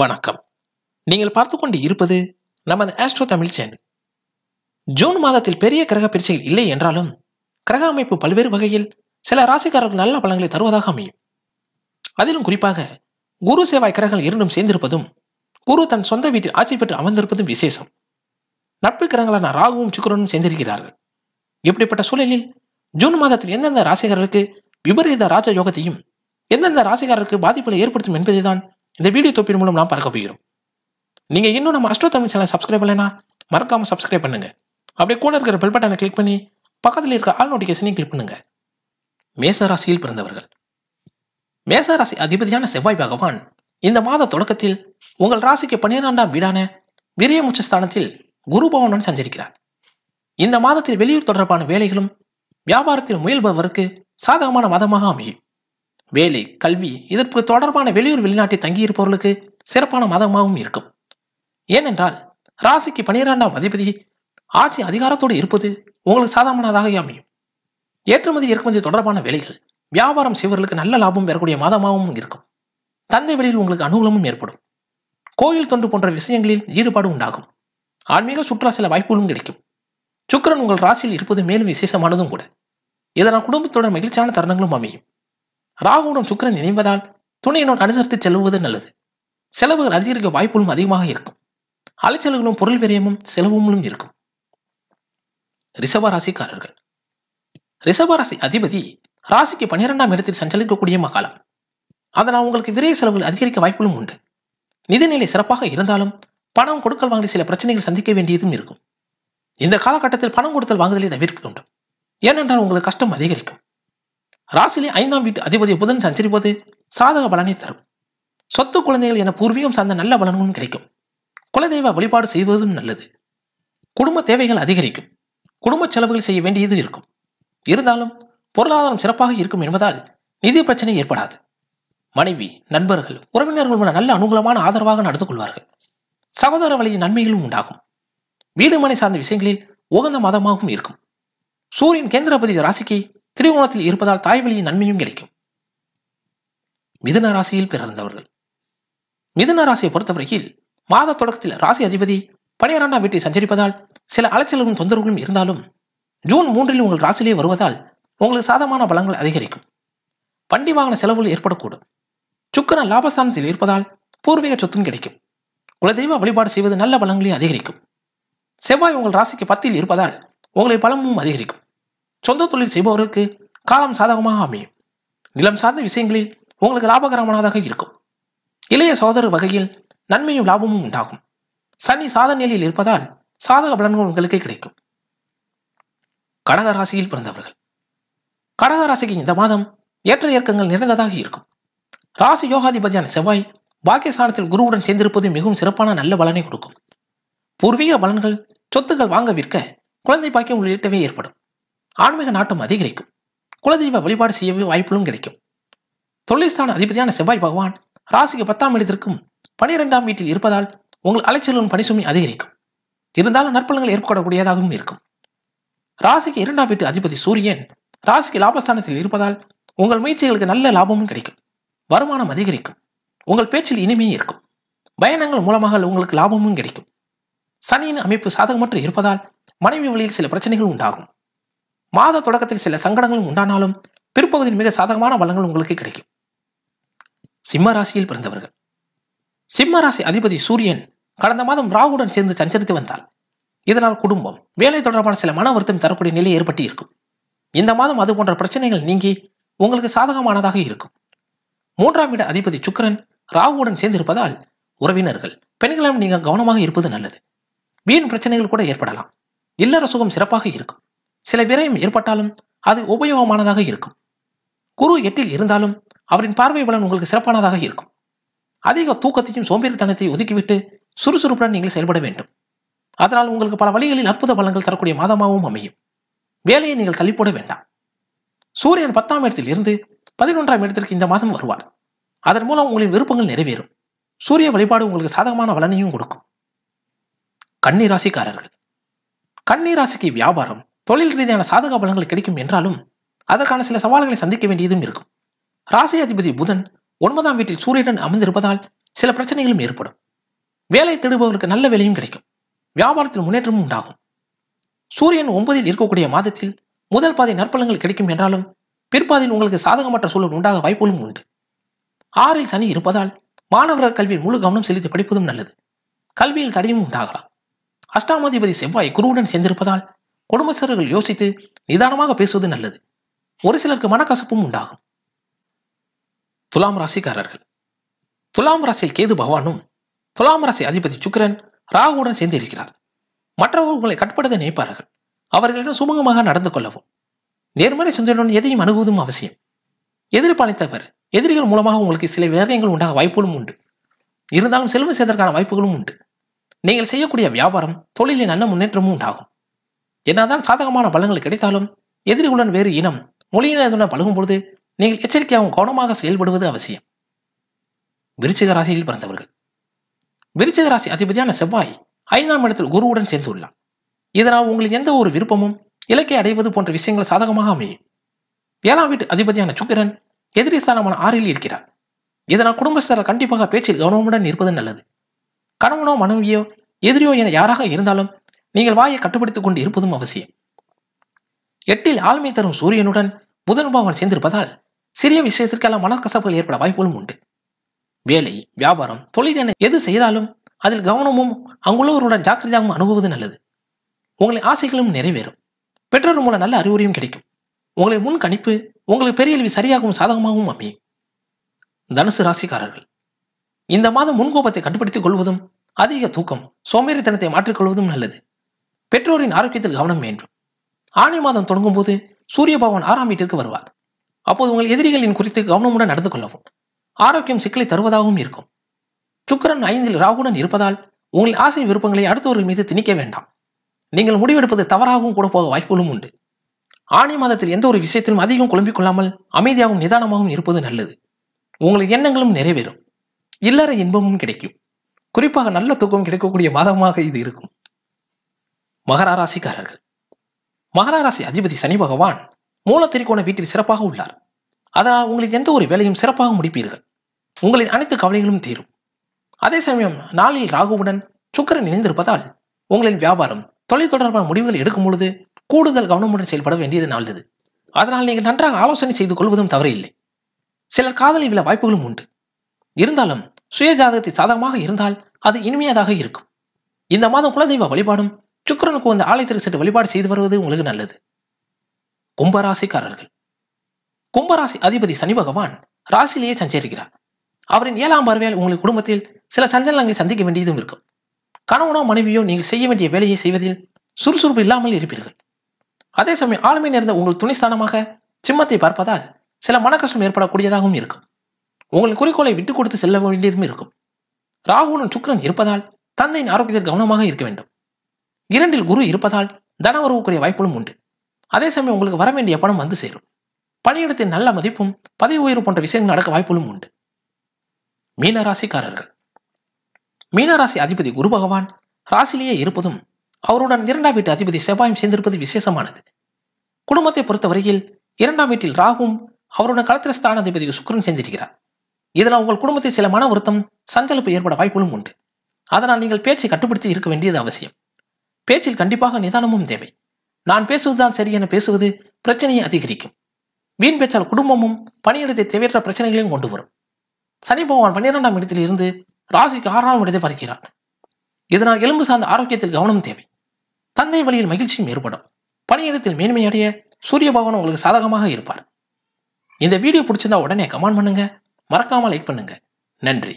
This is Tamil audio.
வணக்கம் நீங்கள் பார்த்து கொண்டு இருப்பது நமது ஆஸ்ட்ரோ தமிழ் சேனல் ஜூன் மாதத்தில் பெரிய கிரக பிரச்சைகள் இல்லை என்றாலும் கிரக அமைப்பு பல்வேறு வகையில் சில ராசிக்காரர்கள் நல்ல பலன்களை தருவதாக அமையும் அதிலும் குறிப்பாக குரு சேவாய் கிரகங்கள் இரண்டும் சேர்ந்திருப்பதும் குரு தன் சொந்த வீட்டில் ஆட்சி பெற்று அமர்ந்திருப்பதும் விசேஷம் நட்பு கிரகங்களான ராகுவும் சுக்கரனும் சேர்ந்திருக்கிறார்கள் இப்படிப்பட்ட சூழலில் ஜூன் மாதத்தில் எந்தெந்த ராசிகாரர்களுக்கு விபரீத ராஜ யோகத்தையும் எந்தெந்த ராசிகாரருக்கு பாதிப்புகளை ஏற்படுத்தும் என்பதுதான் இந்த வீடியோ தொப்பின் மூலம் நாம் பார்க்க போகிறோம் நீங்கள் இன்னும் நம்ம அஸ்ட்ரோ தமிழ் சேனல் சப்ஸ்கிரைப் பண்ணலைன்னா மறக்காமல் சப்ஸ்கிரைப் பண்ணுங்கள் அப்படியே கூட இருக்கிற பெல் பட்டனை கிளிக் பண்ணி பக்கத்தில் இருக்கிற ஆல் நோட்டிஃபிகேஷனையும் கிளிக் பண்ணுங்கள் மேசராசியில் பிறந்தவர்கள் மேசராசி அதிபதியான செவ்வாய் பகவான் இந்த மாத தொடக்கத்தில் உங்கள் ராசிக்கு பன்னிரெண்டாம் வீடான விரயமுச்சஸ்தானத்தில் ஸ்தானத்தில் குரு பவனுடன் சஞ்சரிக்கிறார் இந்த மாதத்தில் வெளியூர் தொடர்பான வேலைகளும் வியாபாரத்தில் முயல்பவருக்கு சாதகமான மாதமாக அமையும் வேலை கல்வி இதற்கு தொடர்பான வெளியூர் வெளிநாட்டில் தங்கியிருப்பவர்களுக்கு சிறப்பான மதமாகவும் இருக்கும் ஏனென்றால் ராசிக்கு பனிரெண்டாம் அதிபதி ஆட்சி அதிகாரத்தோடு இருப்பது உங்களுக்கு சாதாரணதாக அமையும் ஏற்றுமதி இறக்குமதி தொடர்பான வேலைகள் வியாபாரம் செய்வர்களுக்கு நல்ல லாபம் பெறக்கூடிய மாதமாகவும் இருக்கும் தந்தை வெளியில் உங்களுக்கு அனுகூலமும் ஏற்படும் கோயில் தொண்டு போன்ற விஷயங்களில் ஈடுபாடு உண்டாகும் ஆன்மீக சுற்றுலா சில வாய்ப்புகளும் கிடைக்கும் சுக்கரன் உங்கள் ராசியில் இருப்பது மேலும் விசேஷமானதும் கூட இதனால் குடும்பத்துடன் மகிழ்ச்சியான தருணங்களும் அமையும் ராகுவுடன் சுக்கரன் இணைவதால் துணையினுடன் அனுசரித்து செல்வது நல்லது செலவுகள் அதிகரிக்க வாய்ப்புகளும் அதிகமாக இருக்கும் அலைச்சல்களும் பொருள் விரயமும் செலவுகளும் இருக்கும் ரிசவராசிக்காரர்கள் ரிசவராசி அதிபதி ராசிக்கு பன்னிரெண்டாம் இடத்தில் சஞ்சலிக்கக்கூடிய மகாலம் அதனால் உங்களுக்கு விரைய செலவுகள் அதிகரிக்க வாய்ப்புகளும் உண்டு நிதிநிலை சிறப்பாக இருந்தாலும் பணம் கொடுக்கல் வாங்கி சில பிரச்சனைகள் சந்திக்க வேண்டியதும் இருக்கும் இந்த காலகட்டத்தில் பணம் கொடுத்தல் வாங்குதலை தவிர்க்க வேண்டும் ஏனென்றால் உங்களுக்கு கஷ்டம் அதிகரிக்கும் ராசிலே ஐந்தாம் வீட்டு அதிபதி புதன் சஞ்சரிப்பது சாதக பலனை தரும் சொத்து குழந்தைகள் என பூர்வீகம் சார்ந்த நல்ல பலன்களும் கிடைக்கும் குலதெய்வ வழிபாடு செய்வதும் நல்லது குடும்ப தேவைகள் அதிகரிக்கும் குடும்ப செலவுகள் செய்ய வேண்டியது இருக்கும் இருந்தாலும் பொருளாதாரம் சிறப்பாக இருக்கும் என்பதால் நிதி பிரச்சனை ஏற்படாது மனைவி நண்பர்கள் உறவினர்கள் நல்ல அனுகூலமான ஆதரவாக நடந்து கொள்வார்கள் சகோதர வழியின் நன்மைகளும் உண்டாகும் வீடு மனை சார்ந்த விஷயங்களில் உகந்த மதமாகவும் இருக்கும் சூரியன் கேந்திரபதி ராசிக்கு திரிகோணத்தில் இருப்பதால் தாய் வழியின் நன்மையும் கிடைக்கும் மிதுன ராசியில் பிறந்தவர்கள் மிதுன ராசியை பொறுத்தவரையில் மாத தொடக்கத்தில் ராசி அதிபதி பனிரெண்டாம் வீட்டை சஞ்சரிப்பதால் சில அலைச்சல்களும் தொந்தரவுகளும் இருந்தாலும் ஜூன் மூன்றில் உங்கள் ராசியிலே வருவதால் உங்களுக்கு சாதமான பலங்கள் அதிகரிக்கும் வண்டி வாகன செலவுகள் ஏற்படக்கூடும் சுக்கரன் லாபஸ்தானத்தில் இருப்பதால் பூர்வீக சொத்தும் கிடைக்கும் குலதெய்வ வழிபாடு செய்வது நல்ல பலங்களையும் அதிகரிக்கும் செவ்வாய் உங்கள் ராசிக்கு பத்தில் இருப்பதால் உங்களை பலமும் அதிகரிக்கும் சொந்த தொழில் செய்பவருக்கு காலம் சாதகமாக அமையும் நிலம் சார்ந்த விஷயங்களில் உங்களுக்கு லாபகரமானதாக இருக்கும் இளைய சகோதரர் வகையில் நன்மையும் லாபமும் உண்டாகும் சனி சாத நிலையில் இருப்பதால் சாதக பலன்கள் உங்களுக்கு கிடைக்கும் கடகராசியில் ராசியில் பிறந்தவர்கள் கடகராசிக்கு ராசிக்கு இந்த மாதம் ஏற்ற இயக்கங்கள் நிறைந்ததாக இருக்கும் ராசி யோகாதிபதியான செவ்வாய் பாக்கியஸ்தானத்தில் குருவுடன் சேர்ந்திருப்பது மிகவும் சிறப்பான நல்ல பலனை கொடுக்கும் பூர்வீக பலன்கள் சொத்துக்கள் வாங்க விற்க குழந்தை பாக்கியம் உள்ளிட்டவே ஏற்படும் ஆன்மீக நாட்டம் அதிகரிக்கும் குலதெய்வ வழிபாடு செய்யவே வாய்ப்புகளும் கிடைக்கும் தொழில்ஸ்தான அதிபதியான செவ்வாய் பகவான் ராசிக்கு பத்தாம் இடத்திற்கும் பனிரெண்டாம் வீட்டில் இருப்பதால் உங்கள் அலைச்சலும் பணிசுமை அதிகரிக்கும் இருந்தாலும் நற்பலங்கள் ஏற்படக்கூடியதாகவும் இருக்கும் ராசிக்கு இரண்டாம் வீட்டு அதிபதி சூரியன் ராசிக்கு லாபஸ்தானத்தில் இருப்பதால் உங்கள் முயற்சிகளுக்கு நல்ல லாபமும் கிடைக்கும் வருமானம் அதிகரிக்கும் உங்கள் பேச்சில் இனிமையும் இருக்கும் பயணங்கள் மூலமாக உங்களுக்கு லாபமும் கிடைக்கும் சனியின் அமைப்பு சாதகமற்று இருப்பதால் மனைவி வழியில் சில பிரச்சனைகள் உண்டாகும் மாத தொடக்கத்தில் சில சங்கடங்களும் உண்டானாலும் பிற்பகுதியில் மிக சாதகமான வளங்கள் உங்களுக்கு கிடைக்கும் சிம்ம ராசியில் பிறந்தவர்கள் சிம்ம ராசி அதிபதி சூரியன் கடந்த மாதம் ராகுடன் சேர்ந்து சஞ்சரித்து வந்தால் இதனால் குடும்பம் வேலை தொடர்பான சில மன வருத்தம் தரக்கூடிய நிலை ஏற்பட்டு இருக்கும் இந்த மாதம் அது போன்ற பிரச்சனைகள் நீங்கி உங்களுக்கு சாதகமானதாக இருக்கும் மூன்றாம் இட அதிபதி சுக்கரன் ராகுவுடன் சேர்ந்திருப்பதால் உறவினர்கள் பெண்களிடம் நீங்கள் கவனமாக இருப்பது நல்லது வீண் பிரச்சனைகள் கூட ஏற்படலாம் இல்லற சுகம் சிறப்பாக இருக்கும் சில விரயம் ஏற்பட்டாலும் அது உபயோகமானதாக இருக்கும் குரு எட்டில் இருந்தாலும் அவரின் பார்வை பலன் உங்களுக்கு சிறப்பானதாக இருக்கும் அதிக தூக்கத்தையும் சோம்பேறித்தனத்தை ஒதுக்கிவிட்டு சுறுசுறுப்புடன் நீங்கள் செயல்பட வேண்டும் அதனால் உங்களுக்கு பல வழிகளில் அற்புத பலன்கள் தரக்கூடிய மாதமாகவும் அமையும் வேலையை நீங்கள் தள்ளிப்போட வேண்டாம் சூரியன் பத்தாம் இடத்தில் இருந்து பதினொன்றாம் இடத்திற்கு இந்த மாதம் வருவார் அதன் மூலம் உங்களின் விருப்பங்கள் நிறைவேறும் சூரிய வழிபாடு உங்களுக்கு சாதகமான பலனையும் கொடுக்கும் கன்னி ராசிக்காரர்கள் ராசிக்கு வியாபாரம் தொழில் ரீதியான சாதக பலன்கள் கிடைக்கும் என்றாலும் அதற்கான சில சவால்களை சந்திக்க வேண்டியதும் இருக்கும் ராசி அதிபதி புதன் ஒன்பதாம் வீட்டில் சூரியனுடன் அமர்ந்திருப்பதால் சில பிரச்சனைகளும் ஏற்படும் வேலை தேடுபவர்களுக்கு நல்ல வேலையும் கிடைக்கும் வியாபாரத்தில் முன்னேற்றமும் உண்டாகும் சூரியன் ஒன்பதில் இருக்கக்கூடிய மாதத்தில் முதல் பாதை நற்பலங்கள் கிடைக்கும் என்றாலும் பிற்பாதையில் உங்களுக்கு சாதகமற்ற சூழல் உண்டாக வாய்ப்புகளும் உண்டு ஆறில் சனி இருப்பதால் மாணவர்கள் கல்வியில் முழு கவனம் செலுத்தி படிப்பதும் நல்லது கல்வியில் தடையும் உண்டாகலாம் அஷ்டாமாதிபதி செவ்வாய் குருவுடன் சேர்ந்திருப்பதால் குடும்பஸ்தர்கள் யோசித்து நிதானமாக பேசுவது நல்லது ஒரு சிலருக்கு மனக்கசப்பும் உண்டாகும் துலாம் ராசிக்காரர்கள் துலாம் ராசியில் கேது பகவானும் துலாம் ராசி அதிபதி சுக்கரன் ராகுடன் சேர்ந்து இருக்கிறார் மற்றவர்களை கட்டுப்படுத்த நினைப்பார்கள் அவர்களிடம் சுமூகமாக நடந்து கொள்ளவும் நேர்மறை சிந்தனையுடன் எதையும் அணுகுவதும் அவசியம் எதிர்பாலித்தவர் எதிரிகள் மூலமாக உங்களுக்கு சில வேரியங்கள் உண்டாக வாய்ப்புகளும் உண்டு இருந்தாலும் செல்வம் செய்வதற்கான வாய்ப்புகளும் உண்டு நீங்கள் செய்யக்கூடிய வியாபாரம் தொழிலில் நல்ல முன்னேற்றமும் உண்டாகும் என்னதான் சாதகமான பலங்கள் கிடைத்தாலும் எதிரிகளுடன் வேறு இனம் மொழியினருடன் பழகும் பொழுது நீங்கள் எச்சரிக்கையாகவும் கவனமாக செயல்படுவது அவசியம் விருச்சிக ராசியில் பிறந்தவர்கள் விருச்சிக ராசி அதிபதியான செவ்வாய் ஐந்தாம் இடத்தில் குருவுடன் சேர்ந்துள்ளான் இதனால் உங்களுக்கு எந்த ஒரு விருப்பமும் இலக்கை அடைவது போன்ற விஷயங்கள் சாதகமாக அமையும் ஏழாம் வீட்டு அதிபதியான சுக்கிரன் எதிரி ஸ்தானமான ஆறில் இருக்கிறார் இதனால் குடும்பஸ்தர கண்டிப்பாக பேச்சில் கவனமுடன் இருப்பது நல்லது கணவனோ மனைவியோ எதிரியோ என யாராக இருந்தாலும் நீங்கள் வாயை கட்டுப்படுத்திக் கொண்டு இருப்பதும் அவசியம் எட்டில் ஆளுமை தரும் சூரியனுடன் புதன் பாவன் சேர்ந்திருப்பதால் சிறிய விஷயத்திற்கெல்லாம் மனக்கசப்புகள் ஏற்பட வாய்ப்புகளும் உண்டு வேலை வியாபாரம் தொழில் என எது செய்தாலும் அதில் கவனமும் அங்குள்ளவருடன் ஜாக்கிரதையாகவும் அணுகுவது நல்லது உங்களை ஆசைகளும் நிறைவேறும் பெற்றோர் மூலம் நல்ல அறிவுரையும் கிடைக்கும் உங்களை முன் கணிப்பு உங்களுக்கு பெரிய அளவில் சரியாகவும் சாதகமாகவும் அமையும் தனுசு ராசிக்காரர்கள் இந்த மாதம் முன்கோபத்தை கட்டுப்படுத்திக் கொள்வதும் அதிக தூக்கம் சோமேறித்தனத்தை மாற்றிக்கொள்வதும் நல்லது பெற்றோரின் ஆரோக்கியத்தில் கவனம் வேண்டும் ஆணி மாதம் தொடங்கும் போது சூரிய பகவான் ஆறாம் வீட்டிற்கு வருவார் அப்போது உங்கள் எதிரிகளின் குறித்து கவனமுடன் நடந்து கொள்ளவும் ஆரோக்கியம் சிக்கலை தருவதாகவும் இருக்கும் சுக்கரன் ஐந்தில் ராகுடன் இருப்பதால் உங்கள் ஆசை விருப்பங்களை அடுத்தவர்கள் மீது திணிக்க வேண்டாம் நீங்கள் முடிவெடுப்பது தவறாகவும் கூட போக வாய்ப்புகளும் உண்டு ஆணி மாதத்தில் எந்த ஒரு விஷயத்திலும் அதிகம் குழம்பிக் கொள்ளாமல் அமைதியாகவும் நிதானமாகவும் இருப்பது நல்லது உங்கள் எண்ணங்களும் நிறைவேறும் இல்லற இன்பமும் கிடைக்கும் குறிப்பாக நல்ல தூக்கம் கிடைக்கக்கூடிய மாதமாக இது இருக்கும் மகர ராசிக்காரர்கள் மகர ராசி அதிபதி சனி பகவான் மூல திருக்கோண வீட்டில் சிறப்பாக உள்ளார் அதனால் உங்களுக்கு எந்த ஒரு வேலையும் சிறப்பாக முடிப்பீர்கள் உங்களின் அனைத்து கவலைகளும் தீரும் அதே சமயம் நாளில் ராகுவுடன் சுக்கரன் இணைந்திருப்பதால் உங்களின் வியாபாரம் தொலை தொடர்பான முடிவுகள் எடுக்கும் பொழுது கூடுதல் கவனமுடன் செயல்பட வேண்டியது நல்லது அதனால் நீங்கள் நன்றாக ஆலோசனை செய்து கொள்வதும் தவறில்லை சிலர் காதலை விழ வாய்ப்புகளும் உண்டு இருந்தாலும் சுய ஜாதகத்தை சாதகமாக இருந்தால் அது இனிமையாக இருக்கும் இந்த மாதம் குலதெய்வ வழிபாடும் சுக்கரனுக்கு வந்து ஆலயத்திற்கு சென்று வழிபாடு செய்து வருவது உங்களுக்கு நல்லது கும்பராசிக்காரர்கள் கும்பராசி அதிபதி சனி பகவான் ராசிலேயே சஞ்சரிக்கிறார் அவரின் ஏழாம் பார்வையால் உங்கள் குடும்பத்தில் சில சஞ்சலங்களை சந்திக்க வேண்டியதும் இருக்கும் கணவனோ மனைவியோ நீங்கள் செய்ய வேண்டிய வேலையை செய்வதில் சுறுசுறுப்பு இல்லாமல் இருப்பீர்கள் அதே சமயம் ஆளுமை நேர்ந்த உங்கள் துணைஸ்தானமாக சிம்மத்தை பார்ப்பதால் சில மனக்கஷ்டம் ஏற்படக்கூடியதாகவும் இருக்கும் உங்கள் குறிக்கோளை விட்டு கொடுத்து செல்ல வேண்டியதும் இருக்கும் ராகுனும் சுக்ரன் இருப்பதால் தந்தையின் ஆரோக்கியத்தில் கவனமாக இருக்க வேண்டும் இரண்டில் குரு இருப்பதால் தன உறவுக்குரிய வாய்ப்புகளும் உண்டு அதே சமயம் உங்களுக்கு வர வேண்டிய பணம் வந்து சேரும் பணியிடத்தின் நல்ல மதிப்பும் பதவி உயர்வு போன்ற விஷயங்கள் நடக்க வாய்ப்புகளும் உண்டு மீனராசிக்காரர்கள் மீனராசி அதிபதி குரு பகவான் ராசிலேயே இருப்பதும் அவருடன் இரண்டாம் வீட்டு அதிபதி செவ்வாயும் சேர்ந்திருப்பது விசேஷமானது குடும்பத்தை பொறுத்தவரையில் இரண்டாம் வீட்டில் ராகும் அவருடன் களத்திர ஸ்தான அதிபதி சுக்கரன் சேர்ந்திருக்கிறார் இதனால் உங்கள் குடும்பத்தில் சில மன வருத்தம் சஞ்சலப்பு ஏற்பட வாய்ப்புகளும் உண்டு அதனால் நீங்கள் பேச்சை கட்டுப்படுத்தி இருக்க வேண்டியது அவசியம் பேச்சில் கண்டிப்பாக நிதானமும் தேவை நான் பேசுவதுதான் சரி என பேசுவது பிரச்சனையை அதிகரிக்கும் வீண் பேச்சால் குடும்பமும் பணியிடத்தை தேவையற்ற பிரச்சனைகளையும் கொண்டு வரும் சனி பகவான் பன்னிரெண்டாம் இடத்தில் இருந்து ராசிக்கு ஆறாம் இடத்தை பார்க்கிறார் இதனால் எலும்பு சார்ந்த ஆரோக்கியத்தில் கவனம் தேவை தந்தை வழியில் மகிழ்ச்சியும் ஏற்படும் பணியிடத்தில் மேன்மையடைய சூரிய பகவான் உங்களுக்கு சாதகமாக இருப்பார் இந்த வீடியோ பிடிச்சிருந்தா உடனே கமெண்ட் பண்ணுங்க மறக்காமல் லைக் பண்ணுங்க நன்றி